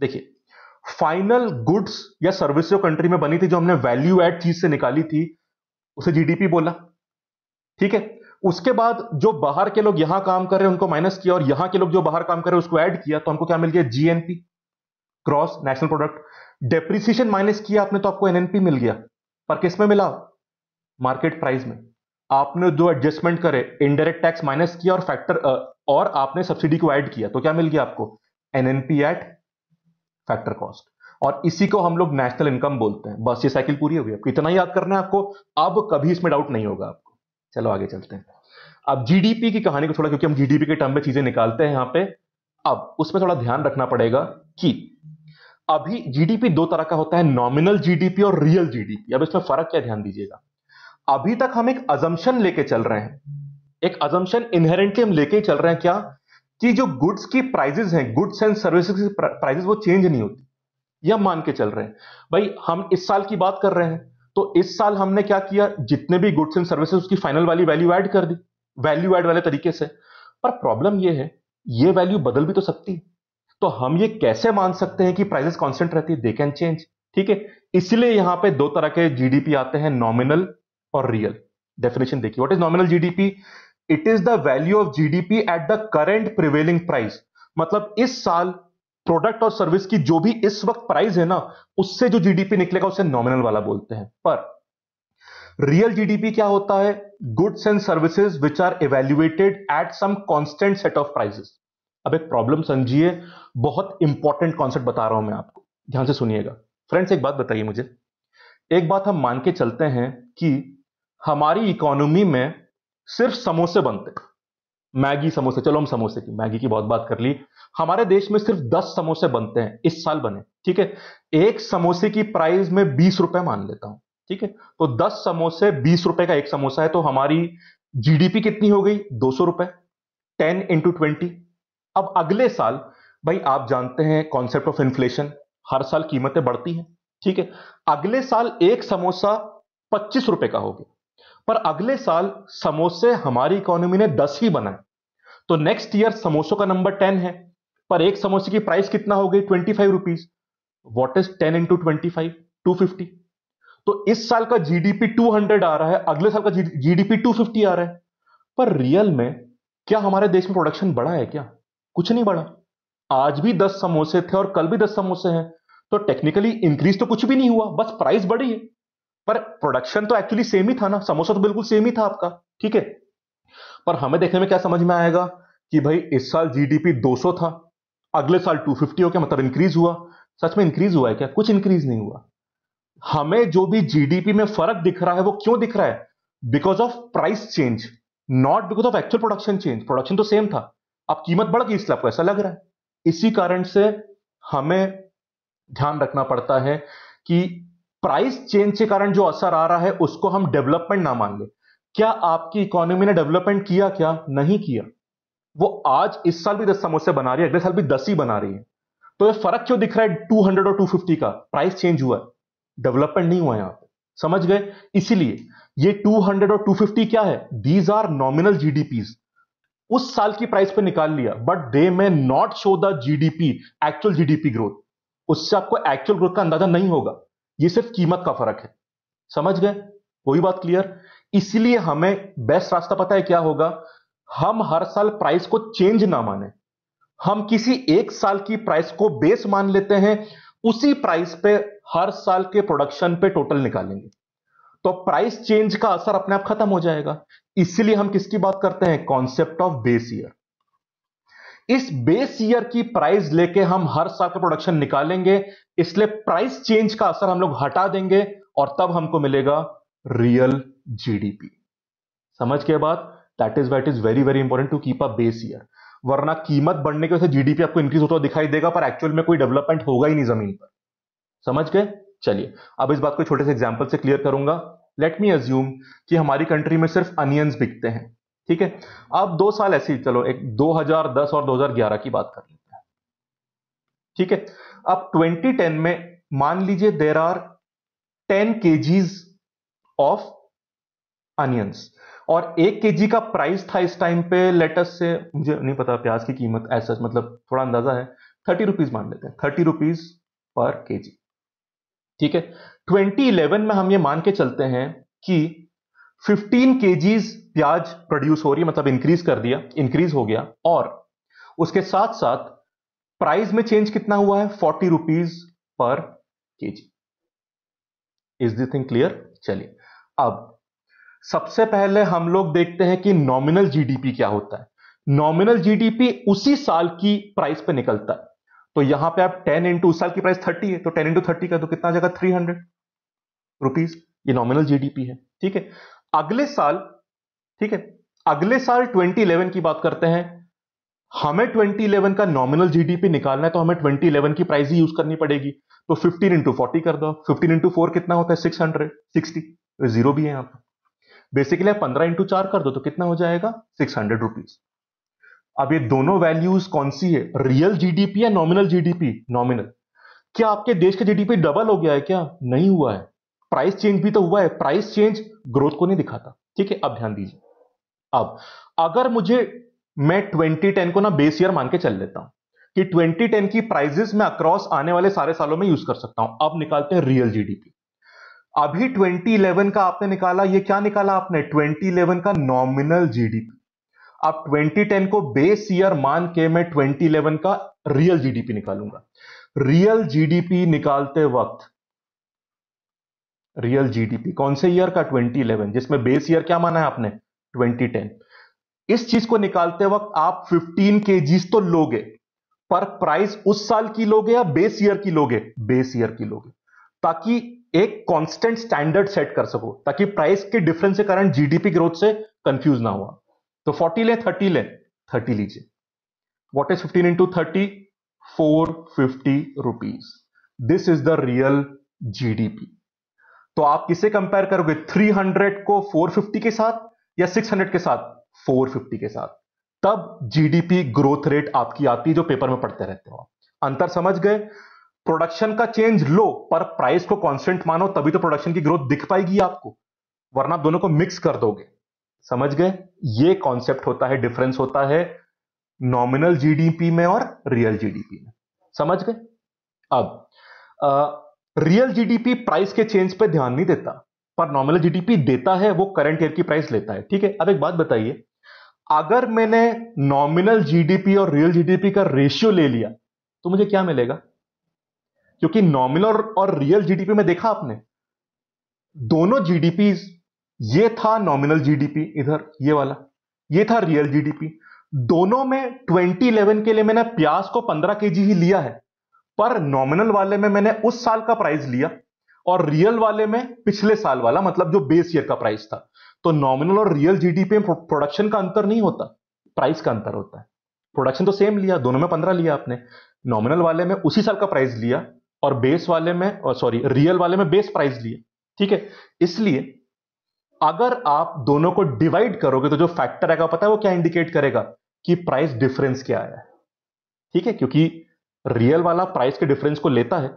देखिए फाइनल गुड्स या सर्विस जो कंट्री में बनी थी जो हमने वैल्यू एड चीज से निकाली थी उसे जीडीपी बोला ठीक है उसके बाद जो बाहर के लोग यहां काम कर रहे हैं उनको माइनस किया और यहां के लोग जो बाहर काम कर रहे हैं उसको ऐड किया तो हमको क्या मिल गया GNP gross national product depreciation minus किया आपने तो आपको एनएनपी मिल गया पर किस में मिला मार्केट प्राइस में आपने जो एडजस्टमेंट करे इनडायरेक्ट टैक्स माइनस किया और फैक्टर और आपने सब्सिडी को ऐड किया तो क्या मिल गया आपको एनएनपी एट फैक्टर कॉस्ट और इसी को हम लोग नेशनल इनकम बोलते हैं बस ये साइकिल पूरी हो गई इतना याद करना है आपको अब कभी इसमें डाउट नहीं होगा आपको चलो आगे चलते हैं अब जीडीपी की कहानी को थोड़ा क्योंकि हम जीडीपी के टर्म में चीजें निकालते हैं यहां पे अब उसमें थोड़ा ध्यान रखना पड़ेगा कि अभी जीडीपी दो तरह का होता है नॉमिनल जीडीपी और रियल जीडीपी अब इसमें फर्क क्या ध्यान दीजिएगा अभी तक हम एक अजम्पन लेके चल रहे हैं एक अजम्पन इनहेरेंटली हम लेके चल रहे हैं क्या कि जो गुड्स की प्राइजेस हैं गुड्स एंड सर्विसेज की प्राइजेस वो चेंज नहीं होती यह मान के चल रहे हैं भाई हम इस साल की बात कर रहे हैं तो इस साल हमने क्या किया जितने भी गुड्स एंड सर्विसेज उसकी फाइनल वाली वैल्यू ऐड कर दी वैल्यू ऐड वाले तरीके से पर प्रॉब्लम ये है ये वैल्यू बदल भी तो सकती है तो हम ये कैसे मान सकते हैं कि प्राइसेस कांस्टेंट रहती है दे कैन चेंज ठीक है इसलिए यहां पे दो तरह के जीडीपी आते हैं नॉमिनल और रियल डेफिनेशन देखिए what is nominal GDP it is the value of GDP at the current prevailing price मतलब इस साल प्रोडक्ट और सर्विस की जो भी इस वक्त प्राइस है ना उससे जो जीडीपी निकलेगा उसे नॉमिनल वाला बोलते हैं पर रियल जीडीपी क्या होता है goods and services which are evaluated at some constant set of prices अब एक प्रॉब्लम समझिए बहुत इंपॉर्टेंट कॉन्सेप्ट बता रहा हूं मैं आपको ध्यान से सुनिएगा फ्रेंड्स एक बात बताइए मुझे एक बात हम मान के चलते हैं कि हमारी इकोनॉमी में सिर्फ समोसे बनते हैं मैगी समोसे चलो हम समोसे की मैगी की बहुत बात कर ली हमारे देश में सिर्फ दस समोसे बनते हैं इस साल बने ठीक है एक समोसे की प्राइस में बीस रुपए मान लेता हूं ठीक है तो दस समोसे बीस रुपए का एक समोसा है तो हमारी जीडीपी कितनी हो गई दो सौ रुपए टेन इंटू ट्वेंटी अब अगले साल भाई आप जानते हैं कॉन्सेप्ट ऑफ इन्फ्लेशन हर साल कीमतें बढ़ती हैं ठीक है अगले साल एक समोसा पच्चीस रुपए का हो गया पर अगले साल समोसे हमारी इकोनॉमी ने दस ही बनाए तो नेक्स्ट ईयर समोसों का नंबर टेन है पर एक समोसे की प्राइस कितना हो गई twenty five rupees what is ten into twenty five two fifty तो इस साल का जीडीपी हंड्रेड आ रहा है अगले साल का जीडीपी टू फिफ्टी आ रहा है पर रियल में क्या हमारे देश में प्रोडक्शन बढ़ा है क्या कुछ नहीं बढ़ा आज भी दस समोसे थे और कल भी दस समोसे हैं तो टेक्निकली इंक्रीज तो कुछ भी नहीं हुआ बस प्राइस बढ़ी है पर प्रोडक्शन तो एक्चुअली सेम ही था ना समोसा तो बिल्कुल सेम ही था आपका ठीक है पर हमें देखने में क्या समझ में आएगा कि भाई इस साल जीडीपी 200 था अगले साल 250 फिफ्टी हो गया मतलब इंक्रीज हुआ सच में इंक्रीज हुआ है क्या कुछ इंक्रीज नहीं हुआ हमें जो भी जीडीपी में फर्क दिख रहा है वो क्यों दिख रहा है because of price change not because of actual production change production तो सेम था अब कीमत बढ़ गई इसलिए आपको ऐसा लग रहा है इसी कारण से हमें ध्यान रखना पड़ता है कि प्राइस चेंज के कारण जो असर आ रहा है उसको हम डेवलपमेंट ना मान ले क्या आपकी इकोनॉमी ने डेवलपमेंट किया क्या नहीं किया वो आज इस साल भी दस समोसे बना रही है अगले साल भी दस ही बना रही है तो ये फर्क क्यों दिख रहा है 200 और 250 का प्राइस चेंज हुआ है डेवलपमेंट नहीं हुआ यहां पे समझ गए इसीलिए ये 200 और 250 क्या है दीज आर नॉमिनल पी उस साल की प्राइस पे निकाल लिया but they may not show the GDP actual GDP growth उससे आपको एक्चुअल ग्रोथ का अंदाजा नहीं होगा ये सिर्फ कीमत का फर्क है समझ गए वही बात क्लियर इसलिए हमें बेस्ट रास्ता पता है क्या होगा हम हर साल प्राइस को चेंज ना माने हम किसी एक साल की प्राइस को बेस मान लेते हैं उसी प्राइस पे हर साल के प्रोडक्शन पे टोटल निकालेंगे तो प्राइस चेंज का असर अपने आप खत्म हो जाएगा इसलिए हम किसकी बात करते हैं कॉन्सेप्ट ऑफ बेस ईयर इस बेस ईयर की प्राइस लेके हम हर साल का प्रोडक्शन निकालेंगे इसलिए प्राइस चेंज का असर हम लोग हटा देंगे और तब हमको मिलेगा रियल जीडीपी समझ के बाद that is what is very very important to keep a base year वरना कीमत बढ़ने की वजह से जीडीपी आपको इंक्रीज होता दिखाई देगा पर एक्चुअल में कोई डेवलपमेंट होगा ही नहीं जमीन पर समझ गए चलिए अब इस बात को छोटे से एग्जाम्पल से क्लियर करूंगा लेट मी अज्यूम कि हमारी कंट्री में सिर्फ अनियंस बिकते हैं ठीक है अब दो साल ऐसे ही चलो एक 2010 और 2011 की बात कर लेते हैं ठीक है अब 2010 में मान लीजिए there are 10 KGs of onions और एक के का प्राइस था इस टाइम पे लेटस से मुझे नहीं पता प्याज की कीमत ऐसा मतलब थोड़ा अंदाजा है थर्टी रुपीज मान लेते हैं थर्टी रुपीज पर के ठीक है 2011 में हम ये मान के चलते हैं कि 15 के प्याज प्रोड्यूस हो रही है मतलब इंक्रीज कर दिया इंक्रीज हो गया और उसके साथ साथ प्राइस में चेंज कितना हुआ है forty rupees per K G is this thing clear चलिए अब सबसे पहले हम लोग देखते हैं कि नॉमिनल जीडीपी क्या होता है नॉमिनल जीडीपी उसी साल की प्राइस पे निकलता है तो यहां पे आप 10 इंटू उस साल की प्राइस 30 है तो 10 इंटू थर्टी का तो कितना जगह थ्री हंड्रेड रुपीज ये नॉमिनल जीडीपी है ठीक है अगले साल ठीक है अगले साल 2011 की बात करते हैं हमें 2011 का नॉमिनल जीडीपी निकालना है तो हमें 2011 की प्राइस ही यूज करनी पड़ेगी तो 15 इंटू फोर्टी कर दो 15 इंटू फोर कितना होता है 600 60 जीरो भी है यहां पर बेसिकली आप 15 इंटू चार कर दो तो कितना हो जाएगा सिक्स हंड्रेड रुपीज अब ये दोनों वैल्यूज कौन सी है रियल जीडीपी या नॉमिनल जीडीपी नॉमिनल क्या आपके देश का जीडीपी डबल हो गया है क्या नहीं हुआ है प्राइस चेंज भी तो हुआ है प्राइस चेंज ग्रोथ को नहीं दिखाता ठीक है अब ध्यान दीजिए अब अगर मुझे मैं 2010 को ना बेस ईयर मान के चल लेता हूं कि 2010 की प्राइजेस मैं अक्रॉस आने वाले सारे सालों में यूज कर सकता हूं अब निकालते हैं रियल जीडीपी अभी 2011 का आपने निकाला ये क्या निकाला आपने 2011 का नॉमिनल जीडीपी अब 2010 को बेस ईयर मान के मैं 2011 का रियल जीडीपी निकालूंगा रियल जीडीपी निकालते वक्त रियल जीडीपी कौन से ईयर का 2011 जिसमें बेस ईयर क्या माना है आपने 2010 इस चीज को निकालते वक्त आप 15 के तो लोगे पर प्राइस उस साल की लोगे या बेस ईयर की लोगे बेस ईयर की लोगे ताकि एक कांस्टेंट स्टैंडर्ड सेट कर सको ताकि प्राइस के डिफरेंस के कारण जीडीपी ग्रोथ से कंफ्यूज ना हुआ तो 40 ले 30 ले 30 लीजिए what is 15 into thirty four fifty rupees this is the real GDP तो आप किसे कंपेयर करोगे 300 को 450 के साथ या 600 के साथ 450 के साथ तब जीडीपी ग्रोथ रेट आपकी आती है जो पेपर में पढ़ते रहते हो अंतर समझ गए प्रोडक्शन का चेंज लो पर प्राइस को कांस्टेंट मानो तभी तो प्रोडक्शन की ग्रोथ दिख पाएगी आपको वरना आप दोनों को मिक्स कर दोगे समझ गए ये कॉन्सेप्ट होता है डिफरेंस होता है नॉमिनल जीडीपी में और रियल जीडीपी में समझ गए अब आ, रियल जीडीपी प्राइस के चेंज पे ध्यान नहीं देता पर नॉमिनल जीडीपी देता है वो करंट ईयर की प्राइस लेता है ठीक है अब एक बात बताइए अगर मैंने नॉमिनल जीडीपी और रियल जीडीपी का रेशियो ले लिया तो मुझे क्या मिलेगा क्योंकि नॉमिनल और और रियल जीडीपी में देखा आपने दोनों जीडीपी ये था नॉमिनल जीडीपी इधर ये वाला ये था रियल जीडीपी दोनों में 2011 के लिए मैंने प्याज को 15 केजी ही लिया है पर नॉमिनल वाले में मैंने उस साल का प्राइस लिया और रियल वाले में पिछले साल वाला मतलब जो बेस ईयर का प्राइस था तो नॉमिनल और रियल जीडीपी में प्रोडक्शन का अंतर नहीं होता प्राइस का अंतर होता है प्रोडक्शन तो सेम लिया दोनों में पंद्रह लिया आपने नॉमिनल वाले में उसी साल का प्राइस लिया और बेस वाले में सॉरी रियल वाले में बेस प्राइस लिया ठीक है इसलिए अगर आप दोनों को डिवाइड करोगे तो जो फैक्टर आएगा पता है वो क्या इंडिकेट करेगा कि प्राइस डिफरेंस क्या आया है ठीक है क्योंकि रियल वाला प्राइस के डिफरेंस को लेता है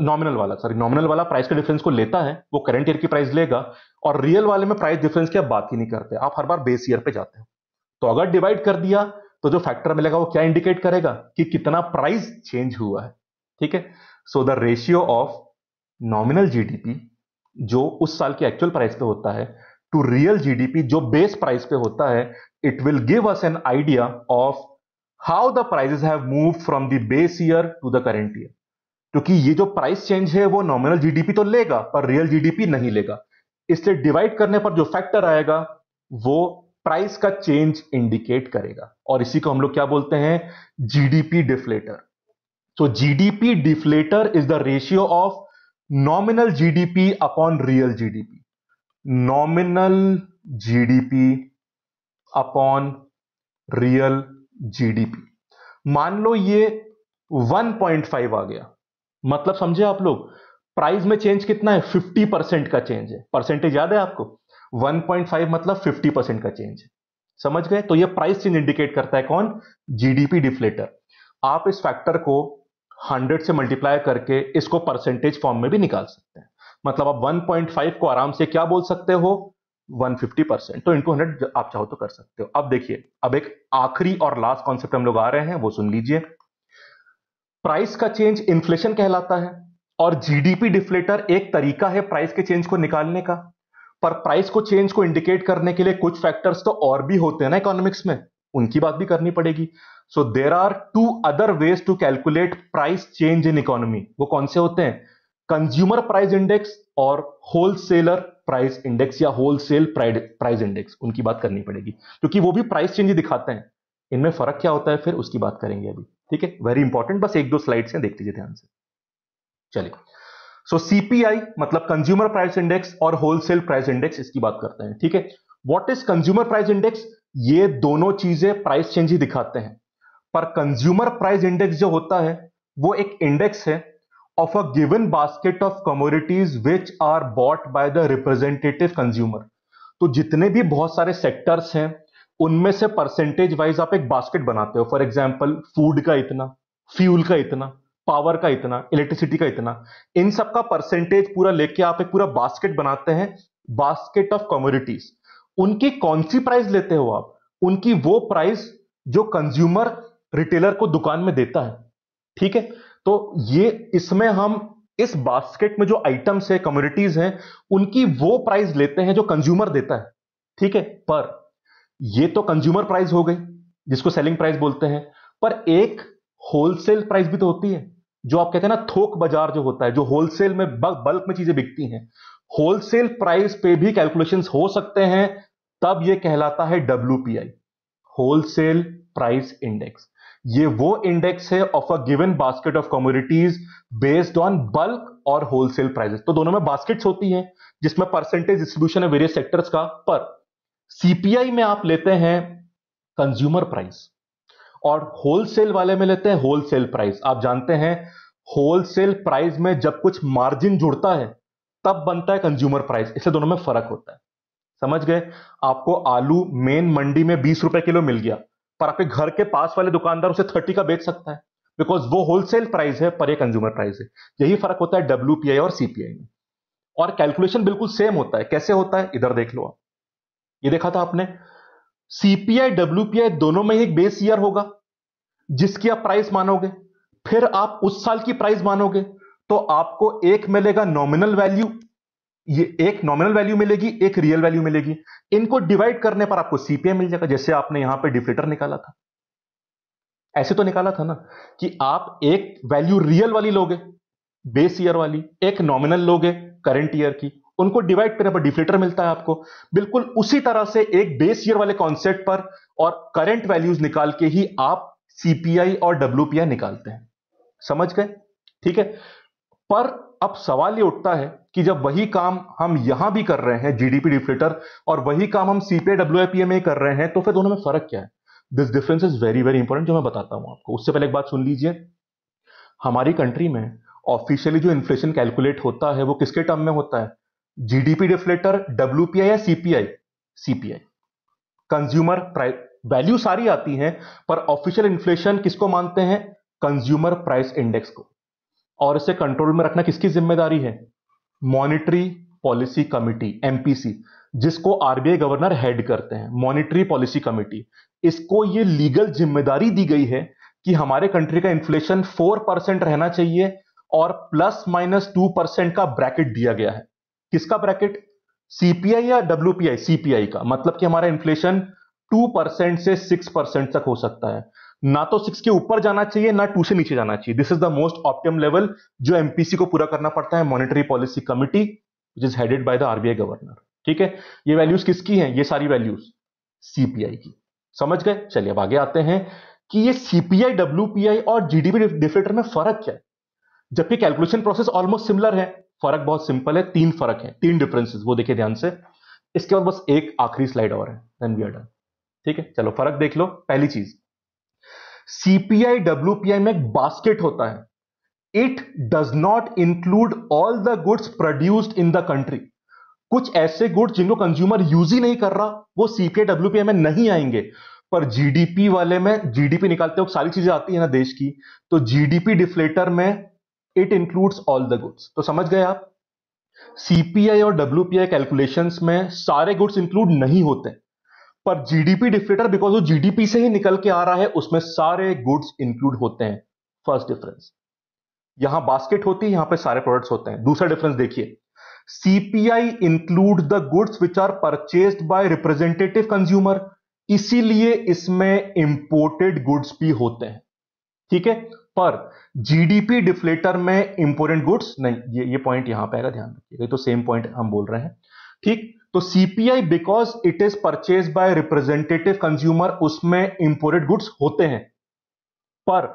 नॉमिनल वाला सॉरी नॉमिनल वाला प्राइस के डिफरेंस को लेता है वो करंट ईयर की प्राइस लेगा और रियल वाले में प्राइस डिफरेंस की आप बात ही नहीं करते आप हर बार बेस ईयर पे जाते हो तो अगर डिवाइड कर दिया तो जो फैक्टर मिलेगा वो क्या इंडिकेट करेगा कि कितना प्राइस चेंज हुआ है ठीक है so the ratio of nominal GDP जो उस साल के एक्चुअल प्राइस पे होता है टू रियल जीडीपी जो बेस प्राइस पे होता है it will give us an idea of how the prices have move from the base year to the current year क्योंकि ये जो प्राइस चेंज है वो नॉमिनल जीडीपी तो लेगा पर रियल जीडीपी नहीं लेगा इसलिए डिवाइड करने पर जो फैक्टर आएगा वो प्राइस का चेंज इंडिकेट करेगा और इसी को हम लोग क्या बोलते हैं GDP deflator so GDP deflator is the ratio of nominal GDP upon real GDP nominal GDP upon real GDP मान लो ये 1.5 आ गया मतलब समझे आप लोग प्राइस में चेंज कितना है 50 परसेंट का चेंज है परसेंटेज याद है आपको 1.5 मतलब 50 परसेंट का चेंज है समझ गए तो ये प्राइस चेंज इंडिकेट करता है कौन जीडीपी डिफ्लेटर आप इस फैक्टर को 100 से मल्टीप्लाई करके इसको परसेंटेज फॉर्म में भी निकाल सकते हैं मतलब आप 1.5 को आराम से क्या बोल सकते हो 150 परसेंट तो इंटू हंड्रेड आप चाहो तो कर सकते हो अब देखिए अब एक आखिरी और लास्ट कॉन्सेप्ट हम लोग आ रहे हैं वो सुन लीजिए प्राइस का चेंज इन्फ्लेशन कहलाता है और जीडीपी डिफ्लेटर एक तरीका है प्राइस के चेंज को निकालने का पर प्राइस को चेंज को इंडिकेट करने के लिए कुछ फैक्टर्स तो और भी होते हैं ना इकोनॉमिक्स में उनकी बात भी करनी पड़ेगी so there are two other ways to calculate price change in economy वो कौन से होते हैं कंज्यूमर प्राइस इंडेक्स और होलसेलर प्राइस इंडेक्स या होलसेल प्राइस इंडेक्स उनकी बात करनी पड़ेगी क्योंकि वो भी प्राइस चेंज दिखाते हैं इनमें फर्क क्या होता है फिर उसकी बात करेंगे अभी ठीक है वेरी इंपॉर्टेंट बस एक दो स्लाइड्स हैं देख लीजिए ध्यान से चलिए सो सीपीआई मतलब कंज्यूमर प्राइस इंडेक्स और होलसेल प्राइस इंडेक्स इसकी बात करते हैं ठीक है what is consumer price index ये दोनों चीजें प्राइस चेंज ही दिखाते हैं पर कंज्यूमर प्राइस इंडेक्स जो होता है वो एक इंडेक्स है of a given basket of commodities which are bought by the representative consumer तो जितने भी बहुत सारे सेक्टर्स हैं उनमें से परसेंटेज वाइज आप एक बास्केट बनाते हो फॉर एग्जाम्पल फूड का इतना फ्यूल का इतना पावर का इतना इलेक्ट्रिसिटी का इतना इन सब का परसेंटेज पूरा लेके आप एक पूरा बास्केट बनाते हैं बास्केट ऑफ कमोडिटीज उनकी कौन सी प्राइस लेते हो आप उनकी वो प्राइस जो कंज्यूमर रिटेलर को दुकान में देता है ठीक है तो ये इसमें हम इस बास्केट में जो आइटम्स है कम्युनिटीज हैं उनकी वो प्राइस लेते हैं जो कंज्यूमर देता है ठीक है पर ये तो कंज्यूमर प्राइस हो गई जिसको सेलिंग प्राइस बोलते हैं पर एक होलसेल प्राइस भी तो होती है जो आप कहते हैं ना थोक बाजार जो होता है जो होलसेल में बल्क में चीजें बिकती हैं होलसेल प्राइस पे भी कैलकुलेशन हो सकते हैं तब ये कहलाता है डब्ल्यू होलसेल प्राइस इंडेक्स ये वो इंडेक्स है of a given basket of communities based on bulk और होलसेल प्राइसेस तो दोनों में बास्केट्स होती हैं जिसमें परसेंटेज डिस्ट्रीब्यूशन है वेरियस सेक्टर्स का पर सीपीआई में आप लेते हैं कंज्यूमर प्राइस और होलसेल वाले में लेते हैं होलसेल प्राइस आप जानते हैं होलसेल प्राइस में जब कुछ मार्जिन जुड़ता है तब बनता है कंज्यूमर प्राइस इससे दोनों में फर्क होता है समझ गए आपको आलू मेन मंडी में बीस रुपए किलो मिल गया पर आपके घर के पास वाले दुकानदार उसे थर्टी का बेच सकता है बिकॉज वो होलसेल प्राइस है पर ये कंज्यूमर प्राइस है यही फर्क होता है डब्ल्यू और सीपीआई में और कैलकुलेशन बिल्कुल सेम होता है कैसे होता है इधर देख लो आप ये देखा था आपने सीपीआई डब्ल्यूपीआई दोनों में एक बेस ईयर होगा जिसकी आप प्राइस मानोगे फिर आप उस साल की प्राइस मानोगे तो आपको एक मिलेगा नॉमिनल वैल्यू ये एक नॉमिनल वैल्यू मिलेगी एक रियल वैल्यू मिलेगी इनको डिवाइड करने पर आपको सीपीआई मिल जाएगा जैसे आपने यहां पर डिफ्लेटर निकाला था ऐसे तो निकाला था ना कि आप एक वैल्यू रियल वाली लोगे बेस ईयर वाली एक नॉमिनल लोगे करंट ईयर की उनको डिवाइड करने पर डिफ्लेटर मिलता है आपको बिल्कुल उसी तरह से एक बेस ईयर वाले कॉन्सेप्ट पर और करंट वैल्यूज निकाल के ही आप सीपीआई और डब्ल्यू निकालते हैं समझ गए ठीक है पर अब सवाल ये उठता है कि जब वही काम हम यहां भी कर रहे हैं जीडीपी डिफ्लेटर और वही काम हम सीपीआई डब्ल्यूआईपीए में कर रहे हैं तो फिर दोनों में फर्क क्या है this difference is very very important जो मैं बताता हूं आपको उससे पहले एक बात सुन लीजिए हमारी कंट्री में ऑफिशियली जो इन्फ्लेशन कैलकुलेट होता है वो किसके टर्म में होता है जीडीपी डिफ्लेटर डब्ल्यूपीआई या CPI CPI consumer price value सारी आती हैं पर ऑफिशियल इन्फ्लेशन किसको मानते हैं कंज्यूमर प्राइस इंडेक्स को और इसे कंट्रोल में रखना किसकी जिम्मेदारी है मॉनिटरी पॉलिसी कमिटी एमपीसी जिसको आरबीआई गवर्नर हेड करते हैं मॉनिटरी पॉलिसी कमिटी इसको ये लीगल जिम्मेदारी दी गई है कि हमारे कंट्री का इन्फ्लेशन फोर परसेंट रहना चाहिए और प्लस माइनस टू परसेंट का ब्रैकेट दिया गया है किसका ब्रैकेट सीपीआई या डब्ल्यूपीआई सीपीआई का मतलब कि हमारा इन्फ्लेशन टू परसेंट से सिक्स परसेंट तक हो सकता है ना तो सिक्स के ऊपर जाना चाहिए ना टू से नीचे जाना चाहिए this is the most optimum level जो एमपीसी को पूरा करना पड़ता है monetary policy committee which is headed by the RBI governor ठीक है ये वैल्यूज किसकी हैं ये सारी वैल्यूज सीपीआई की समझ गए चलिए अब आगे आते हैं कि ये सीपीआई डब्ल्यूपीआई और जीडीपी डिफ्लेटर में फर्क क्या है जबकि कैलकुलेशन प्रोसेस ऑलमोस्ट सिमिलर है फर्क बहुत सिंपल है तीन फर्क है तीन डिफरेंसेस वो देखिए ध्यान से इसके बाद बस एक आखिरी स्लाइड और है देन वी आर डन ठीक है चलो फर्क देख लो पहली चीज सीपीआई डब्ल्यूपीआई में एक बास्केट होता है it does not include all the goods produced in the country कुछ ऐसे गुड्स जिनको कंज्यूमर यूज ही नहीं कर रहा वो सीपीआई डब्ल्यूपीआई में नहीं आएंगे पर जीडीपी वाले में जीडीपी निकालते वक्त सारी चीजें आती है ना देश की तो जीडीपी डिफ्लेटर में it includes all the goods तो समझ गए आप सीपीआई और डब्ल्यूपीआई कैलकुलेशन में सारे गुड्स इंक्लूड नहीं होते पर जीडीपी डिफ्रेटर बिकॉज वो जीडीपी से ही निकल के आ रहा है उसमें सारे गुड्स इंक्लूड होते हैं फर्स्ट डिफरेंस यहां बास्केट होती है यहां पे सारे प्रोडक्ट्स होते हैं दूसरा डिफरेंस देखिए CPI include the goods which are purchased by representative consumer इसीलिए इसमें इंपोर्टेड गुड्स भी होते हैं ठीक है पर जीडीपी डिफ्लेटर में इंपोर्टेंट गुड्स नहीं ये ये पॉइंट यहां पर आएगा ध्यान रखिएगा तो सेम पॉइंट हम बोल रहे हैं ठीक तो CPI because it is purchase by representative consumer उसमें इंपोर्टेड गुड्स होते हैं पर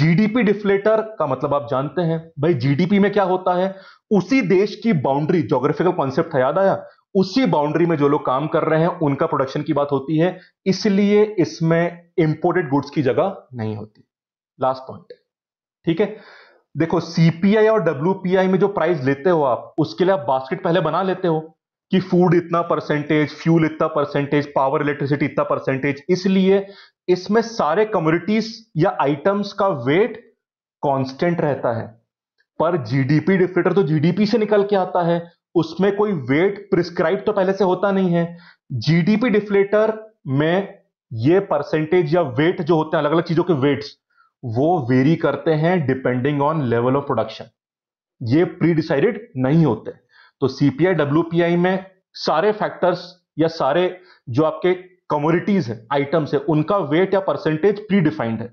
जीडीपी डिफ्लेटर का मतलब आप जानते हैं भाई जीडीपी में क्या होता है उसी देश की बाउंड्री जोग्राफिकल कॉन्सेप्ट याद आया उसी बाउंड्री में जो लोग काम कर रहे हैं उनका प्रोडक्शन की बात होती है इसलिए इसमें इंपोर्टेड गुड्स की जगह नहीं होती लास्ट पॉइंट ठीक है देखो सीपीआई और डब्ल्यू में जो प्राइस लेते हो आप उसके लिए आप बास्केट पहले बना लेते हो कि फूड इतना परसेंटेज फ्यूल इतना परसेंटेज पावर इलेक्ट्रिसिटी इतना परसेंटेज इसलिए इसमें सारे कम्युनिटीज या आइटम्स का वेट कांस्टेंट रहता है पर जीडीपी डिफ्रेटर तो जीडीपी से निकल के आता है उसमें कोई वेट प्रिस्क्राइब तो पहले से होता नहीं है जीडीपी डिफ्लेटर में ये परसेंटेज या वेट जो होते हैं अलग अलग चीजों के वेट्स वो वेरी करते हैं depending on level of production ये प्री डिसाइडेड नहीं होते तो सीपीआई डब्ल्यू में सारे फैक्टर्स या सारे जो आपके कमोडिटीज है आइटम्स है उनका वेट या परसेंटेज प्री डिफाइंड है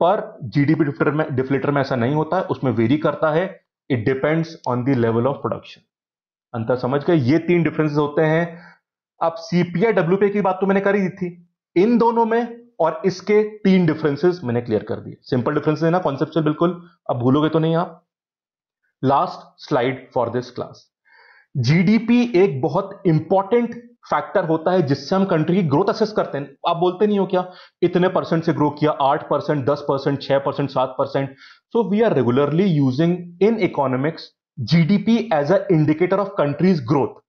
पर जीडीपी डिफ्लेटर में डिफ्लेटर में ऐसा नहीं होता है उसमें वेरी करता है it depends on the level of production अंतर समझ गए ये तीन डिफरेंसेस होते हैं अब सीपीआई डब्ल्यू की बात तो मैंने करी थी इन दोनों में और इसके तीन डिफरेंसेस मैंने क्लियर कर दिए सिंपल डिफरेंस है ना कॉन्सेप्चुअल बिल्कुल अब भूलोगे तो नहीं आप last slide for this class GDP एक बहुत इंपॉर्टेंट फैक्टर होता है जिससे हम कंट्री की ग्रोथ असेस करते हैं आप बोलते नहीं हो क्या इतने परसेंट से ग्रो किया आठ परसेंट दस परसेंट छह परसेंट सात percent so we are regularly using in economics GDP as a indicator of country's growth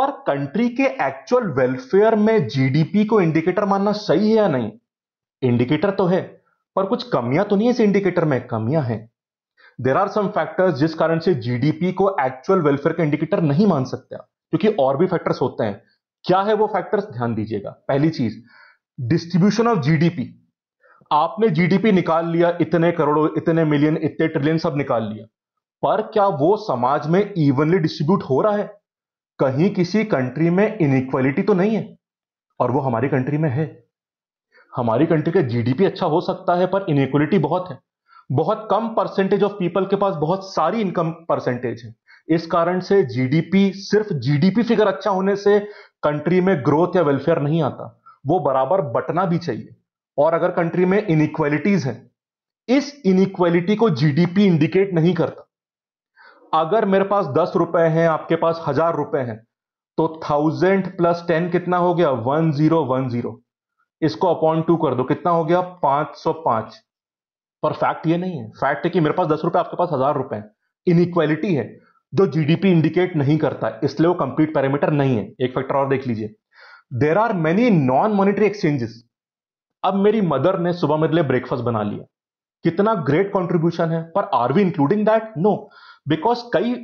पर कंट्री के एक्चुअल वेलफेयर में जीडीपी को इंडिकेटर मानना सही है या नहीं इंडिकेटर तो है पर कुछ कमियां तो नहीं है इस इंडिकेटर में कमियां हैं देर आर सम फैक्टर्स जिस कारण से जीडीपी को एक्चुअल वेलफेयर का इंडिकेटर नहीं मान सकते क्योंकि और भी फैक्टर्स होते हैं क्या है वो फैक्टर्स ध्यान दीजिएगा पहली चीज डिस्ट्रीब्यूशन ऑफ जीडीपी आपने जीडीपी निकाल लिया इतने करोड़ों इतने मिलियन इतने ट्रिलियन सब निकाल लिया पर क्या वो समाज में इवनली डिस्ट्रीब्यूट हो रहा है कहीं किसी कंट्री में इनइक्वलिटी तो नहीं है और वो हमारी कंट्री में है हमारी कंट्री का जीडीपी अच्छा हो सकता है पर इनइक्वलिटी बहुत है बहुत कम परसेंटेज ऑफ पीपल के पास बहुत सारी इनकम परसेंटेज है इस कारण से जीडीपी सिर्फ जीडीपी फिगर अच्छा होने से कंट्री में ग्रोथ या वेलफेयर नहीं आता वो बराबर बटना भी चाहिए और अगर कंट्री में इनइक्वालिटीज है इस इनइक्वालिटी को जीडीपी इंडिकेट नहीं करता अगर मेरे पास दस रुपए हैं आपके पास हजार रुपए हैं तो थाउजेंड प्लस टेन कितना हो गया वन जीरो वन जीरो इसको अपॉन टू कर दो कितना हो गया पांच सौ पांच पर फैक्ट ये नहीं है फैक्ट है कि मेरे पास दस रुपए आपके पास हजार रुपए इनइक्वालिटी है जो जीडीपी इंडिकेट नहीं करता इसलिए वो कंप्लीट पैरामीटर नहीं है एक फैक्टर और देख लीजिए there are many non monetary exchanges अब मेरी मदर ने सुबह मेरे लिए ब्रेकफास्ट बना लिया कितना ग्रेट कॉन्ट्रीब्यूशन है पर are we including that no because कई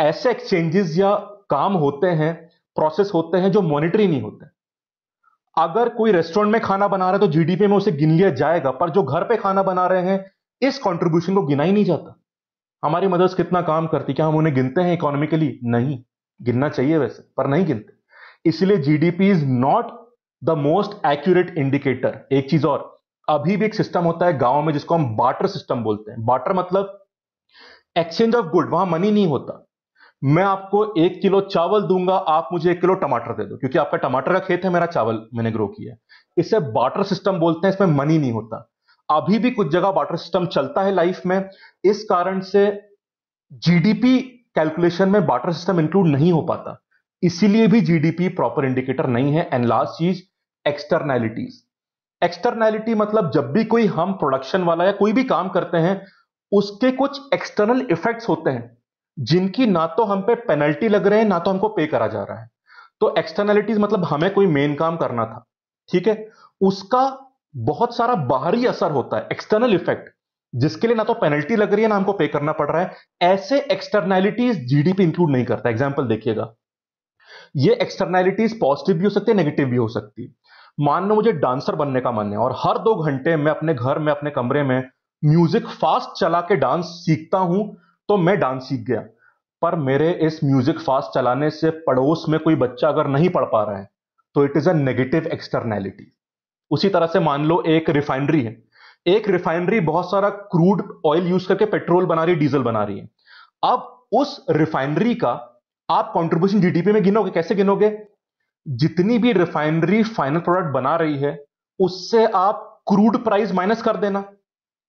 ऐसे एक्सचेंजेस या काम होते हैं प्रोसेस होते हैं जो मॉनिटरी नहीं होते अगर कोई रेस्टोरेंट में खाना बना रहा है तो जीडीपी में उसे गिन लिया जाएगा पर जो घर पे खाना बना रहे हैं इस कॉन्ट्रीब्यूशन को गिना ही नहीं जाता हमारी मदर्स कितना काम करती क्या हम उन्हें गिनते हैं इकोनॉमिकली नहीं गिनना चाहिए वैसे पर नहीं गिनते इसलिए GDP is not the most accurate indicator एक चीज और अभी भी एक सिस्टम होता है गांव में जिसको हम बाटर सिस्टम बोलते हैं बाटर मतलब एक्सचेंज ऑफ गुड वहां मनी नहीं होता मैं आपको एक किलो चावल दूंगा आप मुझे एक किलो टमाटर दे दो क्योंकि आपका टमाटर का खेत है मेरा चावल मैंने ग्रो किया है इसे बाटर सिस्टम बोलते हैं इसमें मनी नहीं होता अभी भी कुछ जगह बाटर सिस्टम चलता है लाइफ में इस कारण से जीडीपी कैलकुलेशन में बाटर सिस्टम इंक्लूड नहीं हो पाता इसीलिए भी जीडीपी प्रॉपर इंडिकेटर नहीं है एंड लास्ट चीज एक्सटर्नैलिटीज एक्सटर्नैलिटी मतलब जब भी कोई हम प्रोडक्शन वाला या कोई भी काम करते हैं उसके कुछ एक्सटर्नल इफेक्ट्स होते हैं जिनकी ना तो हम पे पेनल्टी लग रहे हैं ना तो हमको पे करा जा रहा है तो एक्सटर्नलिटीज मतलब हमें कोई मेन काम करना था ठीक है उसका बहुत सारा बाहरी असर होता है एक्सटर्नल इफेक्ट जिसके लिए ना तो पेनल्टी लग रही है ना हमको पे करना पड़ रहा है ऐसे एक्सटर्नैलिटीज जीडीपी इंक्लूड नहीं करता एग्जाम्पल देखिएगा ये एक्सटर्नैलिटीज पॉजिटिव भी हो सकती है नेगेटिव भी हो सकती है मान लो मुझे डांसर बनने का मन है और हर दो घंटे मैं अपने घर में अपने कमरे में म्यूजिक फास्ट चला के डांस सीखता हूं तो मैं डांस सीख गया पर मेरे इस म्यूजिक फास्ट चलाने से पड़ोस में कोई बच्चा अगर नहीं पढ़ पा रहा है तो it is a negative externality उसी तरह से मान लो एक रिफाइनरी है एक रिफाइनरी बहुत सारा क्रूड ऑयल यूज करके पेट्रोल बना रही है डीजल बना रही है अब उस रिफाइनरी का आप कॉन्ट्रीब्यूशन जीडीपी में गिनोगे कैसे गिनोगे जितनी भी रिफाइनरी फाइनल प्रोडक्ट बना रही है उससे आप क्रूड प्राइस माइनस कर देना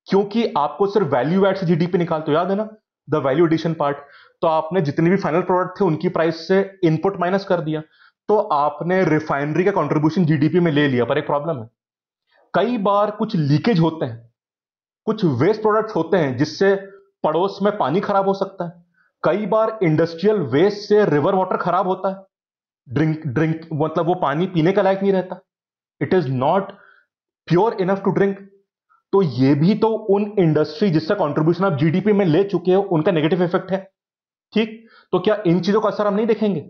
क्योंकि आपको सिर्फ वैल्यू एड से जीडीपी निकाल तो याद है ना द वैल्यू एडिशन पार्ट तो आपने जितने भी फाइनल प्रोडक्ट थे उनकी प्राइस से इनपुट माइनस कर दिया तो आपने रिफाइनरी का कॉन्ट्रीब्यूशन जीडीपी में ले लिया पर एक प्रॉब्लम है कई बार कुछ लीकेज होते हैं कुछ वेस्ट प्रोडक्ट होते हैं जिससे पड़ोस में पानी खराब हो सकता है कई बार इंडस्ट्रियल वेस्ट से रिवर वाटर खराब होता है ड्रिंक ड्रिंक मतलब वो पानी पीने का लायक नहीं रहता it is not pure enough to drink तो ये भी तो उन इंडस्ट्री जिसका कॉन्ट्रीब्यूशन आप जीडीपी में ले चुके हो उनका नेगेटिव इफेक्ट है ठीक तो क्या इन चीजों का असर हम नहीं देखेंगे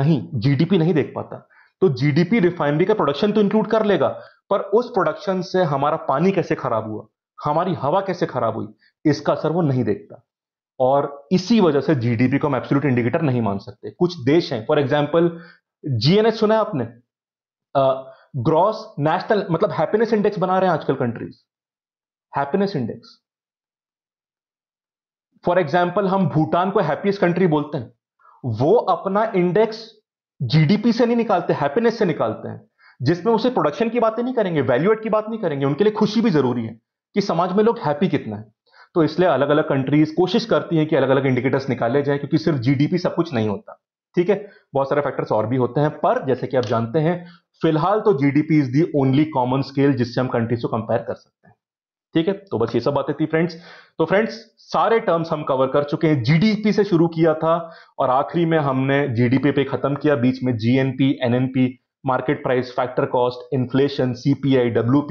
नहीं जीडीपी नहीं देख पाता तो जीडीपी रिफाइनरी का प्रोडक्शन तो इंक्लूड कर लेगा पर उस प्रोडक्शन से हमारा पानी कैसे खराब हुआ हमारी हवा कैसे खराब हुई इसका असर वो नहीं देखता और इसी वजह से जीडीपी को हम एब्सोल्यूट इंडिकेटर नहीं मान सकते कुछ देश हैं फॉर एग्जाम्पल जीएनएस सुना है आपने ग्रॉस नेशनल मतलब हैप्पीनेस इंडेक्स बना रहे हैं आजकल countries happiness index for example हम भूटान को हैप्पीएस्ट कंट्री बोलते हैं वो अपना इंडेक्स जीडीपी से नहीं निकालते हैप्पीनेस से निकालते हैं जिसमें उसे प्रोडक्शन की बातें नहीं करेंगे वैल्यू एड की बात नहीं करेंगे उनके लिए खुशी भी जरूरी है कि समाज में लोग हैप्पी कितना है तो इसलिए अलग अलग कंट्रीज कोशिश करती है कि अलग अलग इंडिकेटर्स निकाले जाए क्योंकि सिर्फ जीडीपी सब कुछ नहीं होता ठीक है बहुत सारे फैक्टर्स और भी होते हैं पर जैसे कि आप जानते हैं फिलहाल तो GDP is the only common scale जिससे हम कंट्रीज को कंपेयर कर सकते हैं ठीक है तो बस ये सब बातें थी फ्रेंड्स तो फ्रेंड्स सारे टर्म्स हम कवर कर चुके हैं जीडीपी से शुरू किया था और आखिरी में हमने जीडीपी पे खत्म किया बीच में GNP NNP market price factor cost inflation CPI W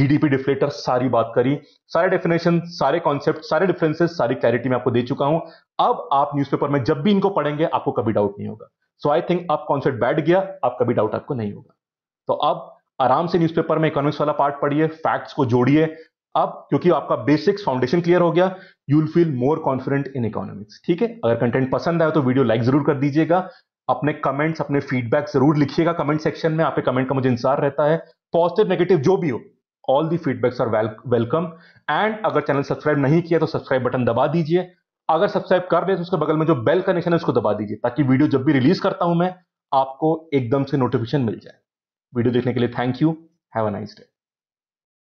GDP deflator सारी बात करी सारे डेफिनेशन सारे कॉन्सेप्ट सारे डिफरेंसेस सारी क्लैरिटी मैं आपको दे चुका हूं अब आप न्यूज़पेपर में जब भी इनको पढ़ेंगे आपको कभी डाउट नहीं होगा सो आई थिंक अब कॉन्सेप्ट बैठ गया अब कभी डाउट आपको नहीं होगा तो अब आराम से न्यूज़पेपर में इकोनॉमिक्स वाला पार्ट पढ़िए फैक्ट्स को जोड़िए अब क्योंकि आपका बेसिक्स फाउंडेशन क्लियर हो गया you will feel more confident in economics ठीक है अगर कंटेंट पसंद आए तो वीडियो लाइक जरूर कर दीजिएगा अपने कमेंट्स अपने फीडबैक जरूर लिखिएगा कमेंट सेक्शन में आपके कमेंट का मुझे इंतजार रहता है पॉजिटिव नेगेटिव जो भी हो all the feedbacks are welcome and अगर चैनल सब्सक्राइब नहीं किया तो सब्सक्राइब बटन दबा दीजिए अगर सब्सक्राइब कर रहे तो उसके बगल में जो बेल कनेक्शन है उसको दबा दीजिए ताकि वीडियो जब भी रिलीज करता हूं मैं आपको एकदम से नोटिफिकेशन मिल जाए वीडियो देखने के लिए thank you have a nice day